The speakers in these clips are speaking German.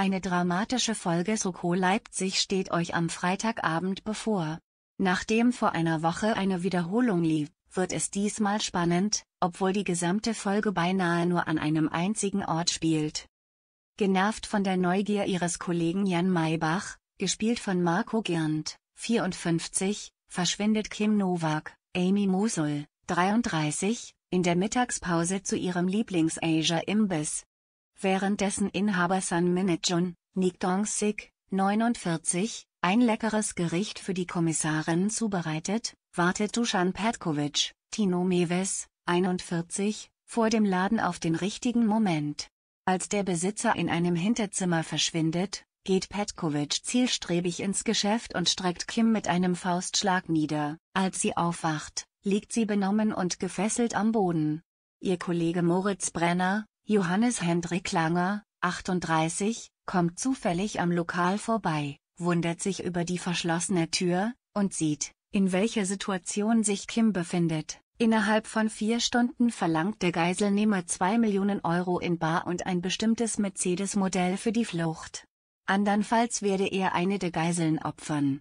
Eine dramatische Folge Soko Leipzig steht euch am Freitagabend bevor. Nachdem vor einer Woche eine Wiederholung lief, wird es diesmal spannend, obwohl die gesamte Folge beinahe nur an einem einzigen Ort spielt. Genervt von der Neugier ihres Kollegen Jan Maybach, gespielt von Marco Girnd, 54, verschwindet Kim Novak, Amy Musul, 33, in der Mittagspause zu ihrem Lieblings-Asia-Imbiss, während dessen Inhaber San Minijun, Nikdong Sik, 49, ein leckeres Gericht für die Kommissarin zubereitet, wartet Dusan Petkovic, Tino Meves, 41, vor dem Laden auf den richtigen Moment. Als der Besitzer in einem Hinterzimmer verschwindet, geht Petkovic zielstrebig ins Geschäft und streckt Kim mit einem Faustschlag nieder. Als sie aufwacht, liegt sie benommen und gefesselt am Boden. Ihr Kollege Moritz Brenner, Johannes Hendrik Langer, 38, kommt zufällig am Lokal vorbei, wundert sich über die verschlossene Tür und sieht, in welcher Situation sich Kim befindet. Innerhalb von vier Stunden verlangt der Geiselnehmer 2 Millionen Euro in Bar und ein bestimmtes Mercedes-Modell für die Flucht. Andernfalls werde er eine der Geiseln opfern.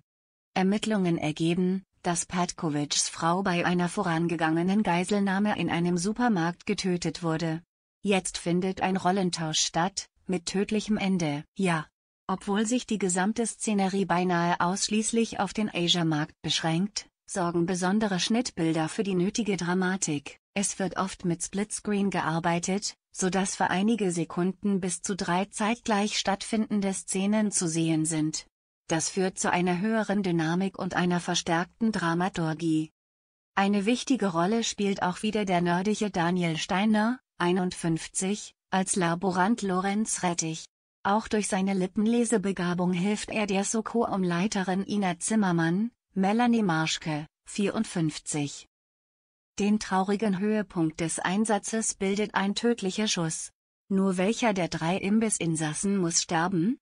Ermittlungen ergeben, dass Petkovics Frau bei einer vorangegangenen Geiselnahme in einem Supermarkt getötet wurde. Jetzt findet ein Rollentausch statt, mit tödlichem Ende. Ja. Obwohl sich die gesamte Szenerie beinahe ausschließlich auf den Asia-Markt beschränkt, sorgen besondere Schnittbilder für die nötige Dramatik. Es wird oft mit Splitscreen gearbeitet, sodass für einige Sekunden bis zu drei zeitgleich stattfindende Szenen zu sehen sind. Das führt zu einer höheren Dynamik und einer verstärkten Dramaturgie. Eine wichtige Rolle spielt auch wieder der nerdige Daniel Steiner, 51, als Laborant Lorenz Rettich. Auch durch seine Lippenlesebegabung hilft er der socom umleiterin Ina Zimmermann, Melanie Marschke, 54. Den traurigen Höhepunkt des Einsatzes bildet ein tödlicher Schuss. Nur welcher der drei Imbissinsassen muss sterben?